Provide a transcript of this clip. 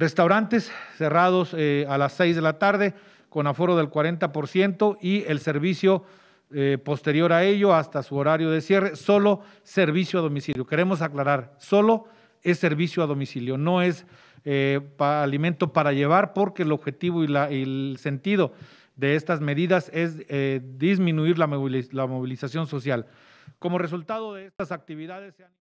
Restaurantes cerrados eh, a las 6 de la tarde con aforo del 40% y el servicio eh, posterior a ello hasta su horario de cierre, solo servicio a domicilio. Queremos aclarar, solo es servicio a domicilio, no es eh, alimento para llevar porque el objetivo y, el sentido de estas medidas es disminuir la, la, movilización social. Como resultado de estas actividades se han